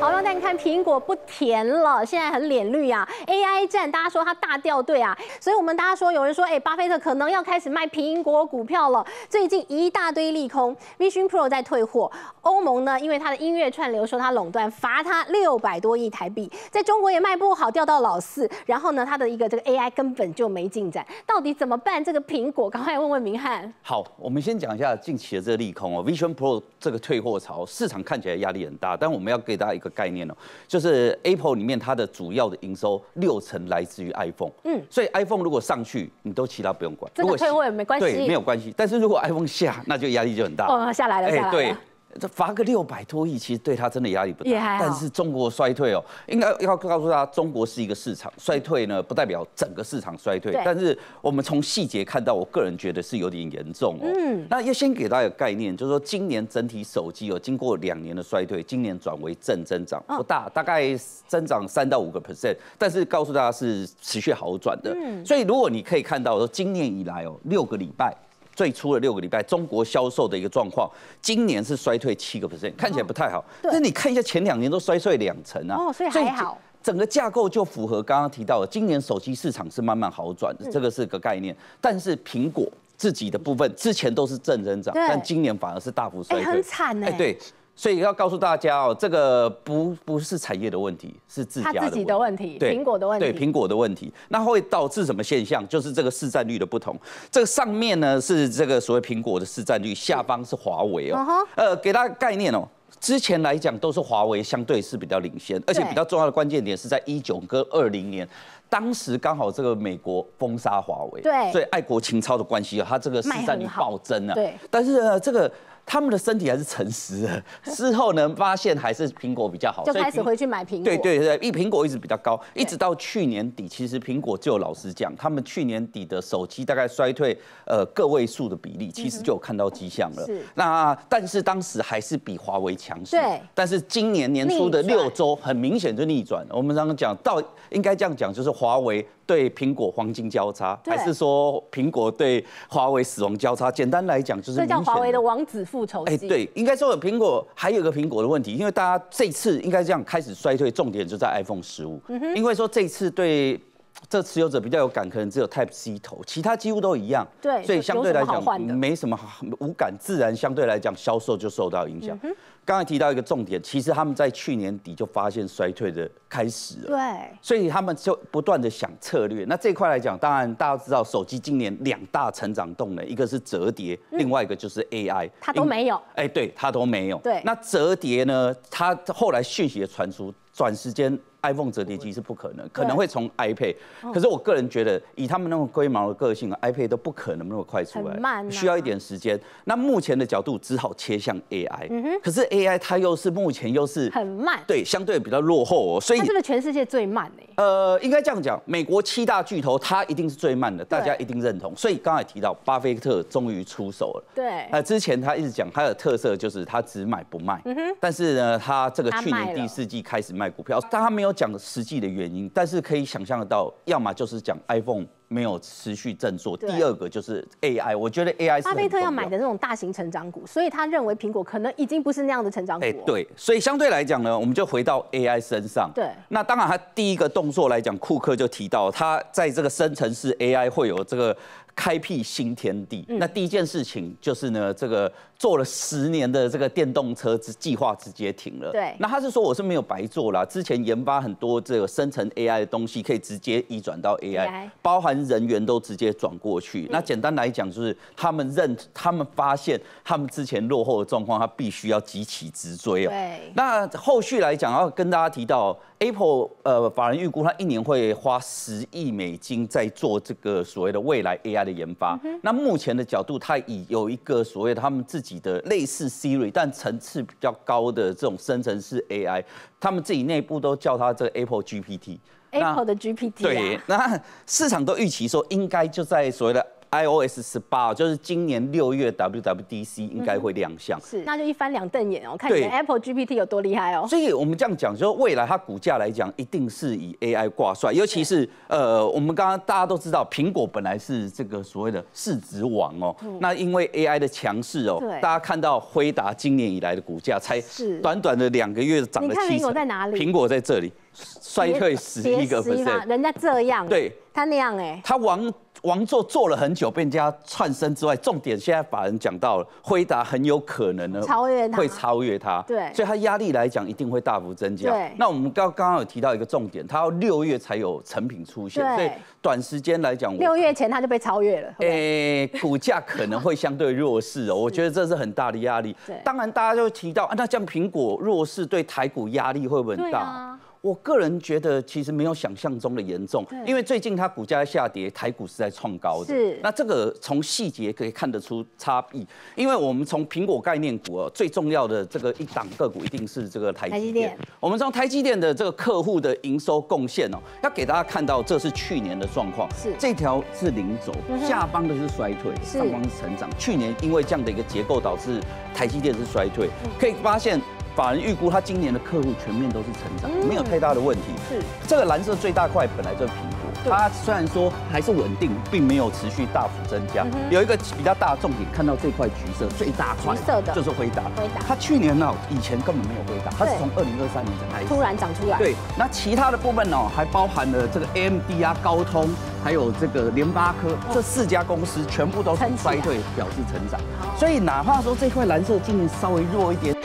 好，我带你看苹果不甜了，现在很脸绿啊。AI 战，大家说它大掉队啊，所以我们大家说，有人说，哎，巴菲特可能要开始卖苹果股票了。最近一大堆利空，Vision Pro 在退货，欧盟呢，因为它的音乐串流说它垄断，罚它六百多亿台币，在中国也卖不好，掉到老四。然后呢，它的一个这个 AI 根本就没进展，到底怎么办？这个苹果，赶快问问明翰。好，我们先讲一下近期的这个利空哦，Vision Pro 这个退货潮，市场看起来压力很大，但我们要给大家一个。概念哦，就是 Apple 里面它的主要的营收六成来自于 iPhone，嗯，所以 iPhone 如果上去，你都其他不用管，如果退位没关系，对，没有关系。但是如果 iPhone 下，那就压力就很大，哦，下来了，哎，对。这罚个六百多亿，其实对他真的压力不大。但是中国衰退哦，应该要告诉他，中国是一个市场，衰退呢不代表整个市场衰退。但是我们从细节看到，我个人觉得是有点严重哦。嗯。那要先给大家一个概念，就是说今年整体手机哦，经过两年的衰退，今年转为正增长，不大，大概增长三到五个 percent，但是告诉大家是持续好转的。嗯。所以如果你可以看到说今年以来哦，六个礼拜。最初的六个礼拜，中国销售的一个状况，今年是衰退七个 percent，看起来不太好。那你看一下前两年都衰退两成啊，哦，所以还好。整个架构就符合刚刚提到的，今年手机市场是慢慢好转，这个是个概念。但是苹果自己的部分，之前都是正增长，但今年反而是大幅衰退，很惨哎，对。所以要告诉大家哦，这个不不是产业的问题，是自家的问题。自己的问题，苹果的问题。对苹果的问题，那会导致什么现象？就是这个市占率的不同。这个上面呢是这个所谓苹果的市占率，下方是华为哦。呃，给大家概念哦，之前来讲都是华为相对是比较领先，而且比较重要的关键点是在一九跟二零年，当时刚好这个美国封杀华为，对，所以爱国情操的关系它这个市占率暴增了。对，但是呢，这个。他们的身体还是诚实的。之后呢发现还是苹果比较好，就开始回去买苹果。对对对，一苹果一直比较高，一直到去年底，其实苹果就有老实讲，他们去年底的手机大概衰退呃个位数的比例，其实就有看到迹象了。是。那但是当时还是比华为强势。对。但是今年年初的六周，很明显就逆转。我们刚刚讲到，应该这样讲，就是华为对苹果黄金交叉，还是说苹果对华为死亡交叉？简单来讲，就是这叫华为的王子富。哎，对，应该说苹果还有个苹果的问题，因为大家这次应该这样开始衰退，重点就在 iPhone 十五，因为说这次对。这持有者比较有感，可能只有 Type C 头，其他几乎都一样。对，所以相对来讲没什么无感，自然相对来讲销售就受到影响。刚才提到一个重点，其实他们在去年底就发现衰退的开始了。对，所以他们就不断的想策略。那这块来讲，当然大家知道，手机今年两大成长动能，一个是折叠，另外一个就是 AI。它都没有。哎，对，它都没有。对。那折叠呢？它后来息的传出。转时间，iPhone 折叠机是不可能，可能会从 iPad。可是我个人觉得，以他们那种龟毛的个性，iPad 都不可能那么快出来，慢，需要一点时间。那目前的角度只好切向 AI。嗯可是 AI 它又是目前又是很慢，对，相对比较落后，所以它是不是全世界最慢呢？呃，应该这样讲，美国七大巨头它一定是最慢的，大家一定认同。所以刚才提到，巴菲特终于出手了。对。呃，之前他一直讲他的特色就是他只买不卖。嗯但是呢，他这个去年第四季开始卖。股票，但他没有讲实际的原因，但是可以想象得到，要么就是讲 iPhone。没有持续振作。第二个就是 AI，我觉得 AI 巴菲特要买的那种大型成长股，所以他认为苹果可能已经不是那样的成长股。哎，对，所以相对来讲呢，我们就回到 AI 身上。对，那当然他第一个动作来讲，库克就提到他在这个生成式 AI 会有这个开辟新天地。那第一件事情就是呢，这个做了十年的这个电动车之计划直接停了。对，那他是说我是没有白做啦，之前研发很多这个生成 AI 的东西可以直接移转到 AI，包含。人员都直接转过去。那简单来讲，就是他们认，他们发现他们之前落后的状况，他必须要急起直追哦。那后续来讲，要跟大家提到，Apple 呃，法人预估他一年会花十亿美金在做这个所谓的未来 AI 的研发。那目前的角度，他已有一个所谓他们自己的类似 Siri，但层次比较高的这种深层式 AI，他们自己内部都叫它这个 Apple GPT。Apple 的 GPT 对，那市场都预期说应该就在所谓的 iOS 十八，就是今年六月 WWDC 应该会亮相。是，那就一翻两瞪眼哦，看你的 Apple GPT 有多厉害哦。所以我们这样讲，就未来它股价来讲，一定是以 AI 挂帅，尤其是呃，我们刚刚大家都知道，苹果本来是这个所谓的市值王哦，那因为 AI 的强势哦，大家看到辉达今年以来的股价才短短的两个月涨了七成。苹果在哪里？苹果在这里。衰退十一个不是人家这样，对他那样哎，他王王座坐了很久，被人家窜升之外，重点现在法人讲到了，辉达很有可能呢超越，他，会超越他，对，所以他压力来讲一定会大幅增加。那我们刚刚刚有提到一个重点，他要六月才有成品出现，所以短时间来讲，六月前他就被超越了。哎，股价可能会相对弱势哦，我觉得这是很大的压力。当然大家就提到，那像苹果弱势对台股压力会不会很大？我个人觉得其实没有想象中的严重，因为最近它股价下跌，台股是在创高的。是。那这个从细节可以看得出差异，因为我们从苹果概念股啊，最重要的这个一档个股一定是这个台。台积电。我们从台积电的这个客户的营收贡献哦，要给大家看到这是去年的状况。是。这条是零轴，下方的是衰退，上方是成长。去年因为这样的一个结构导致台积电是衰退，可以发现。法人预估，他今年的客户全面都是成长，没有太大的问题。是这个蓝色最大块，本来就苹果。它虽然说还是稳定，并没有持续大幅增加。有一个比较大的重点，看到这块橘色最大块，色的就是回达。灰达。它去年呢，以前根本没有回达，它是从二零二三年才始突然长出来。对。那其他的部分呢，还包含了这个 AMD 啊、高通，还有这个联发科，这四家公司全部都是衰退表示成长。所以哪怕说这块蓝色今年稍微弱一点。